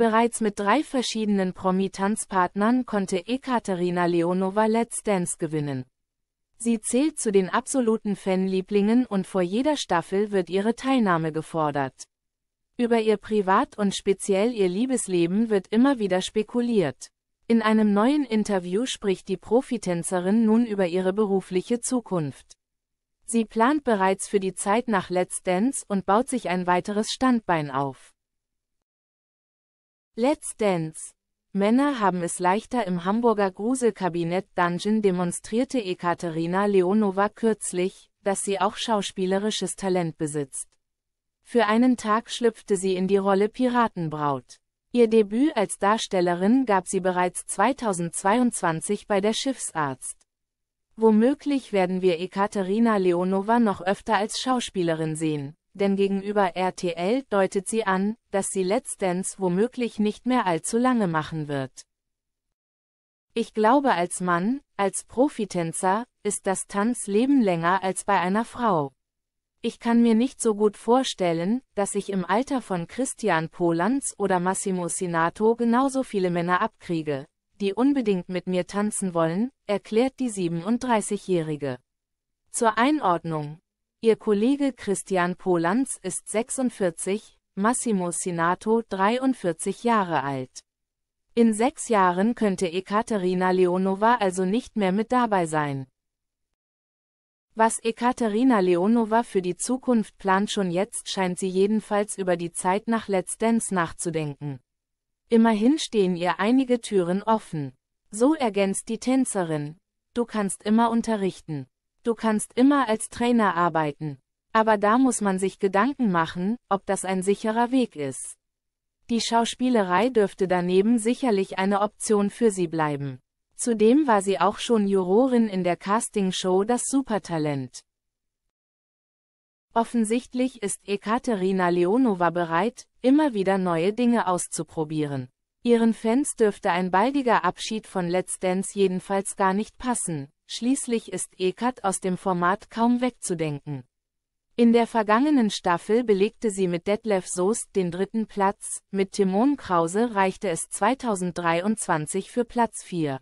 Bereits mit drei verschiedenen Promi-Tanzpartnern konnte Ekaterina Leonova Let's Dance gewinnen. Sie zählt zu den absoluten Fanlieblingen und vor jeder Staffel wird ihre Teilnahme gefordert. Über ihr Privat- und speziell ihr Liebesleben wird immer wieder spekuliert. In einem neuen Interview spricht die Profitänzerin nun über ihre berufliche Zukunft. Sie plant bereits für die Zeit nach Let's Dance und baut sich ein weiteres Standbein auf. Let's Dance. Männer haben es leichter im Hamburger Gruselkabinett Dungeon demonstrierte Ekaterina Leonova kürzlich, dass sie auch schauspielerisches Talent besitzt. Für einen Tag schlüpfte sie in die Rolle Piratenbraut. Ihr Debüt als Darstellerin gab sie bereits 2022 bei der Schiffsarzt. Womöglich werden wir Ekaterina Leonova noch öfter als Schauspielerin sehen denn gegenüber RTL deutet sie an, dass sie Let's Dance womöglich nicht mehr allzu lange machen wird. Ich glaube als Mann, als Profitänzer, ist das Tanzleben länger als bei einer Frau. Ich kann mir nicht so gut vorstellen, dass ich im Alter von Christian Polanz oder Massimo Sinato genauso viele Männer abkriege, die unbedingt mit mir tanzen wollen, erklärt die 37-Jährige. Zur Einordnung, Ihr Kollege Christian Polanz ist 46, Massimo Sinato 43 Jahre alt. In sechs Jahren könnte Ekaterina Leonova also nicht mehr mit dabei sein. Was Ekaterina Leonova für die Zukunft plant schon jetzt scheint sie jedenfalls über die Zeit nach Let's Dance nachzudenken. Immerhin stehen ihr einige Türen offen. So ergänzt die Tänzerin, du kannst immer unterrichten. Du kannst immer als Trainer arbeiten. Aber da muss man sich Gedanken machen, ob das ein sicherer Weg ist. Die Schauspielerei dürfte daneben sicherlich eine Option für sie bleiben. Zudem war sie auch schon Jurorin in der Castingshow Das Supertalent. Offensichtlich ist Ekaterina Leonova bereit, immer wieder neue Dinge auszuprobieren. Ihren Fans dürfte ein baldiger Abschied von Let's Dance jedenfalls gar nicht passen. Schließlich ist Eckert aus dem Format kaum wegzudenken. In der vergangenen Staffel belegte sie mit Detlef Soest den dritten Platz, mit Timon Krause reichte es 2023 für Platz 4.